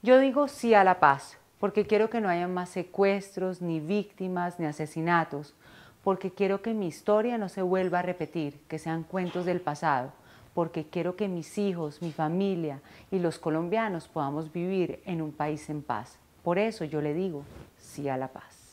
Yo digo sí a la paz, porque quiero que no haya más secuestros, ni víctimas, ni asesinatos, porque quiero que mi historia no se vuelva a repetir, que sean cuentos del pasado, porque quiero que mis hijos, mi familia y los colombianos podamos vivir en un país en paz. Por eso yo le digo sí a la paz.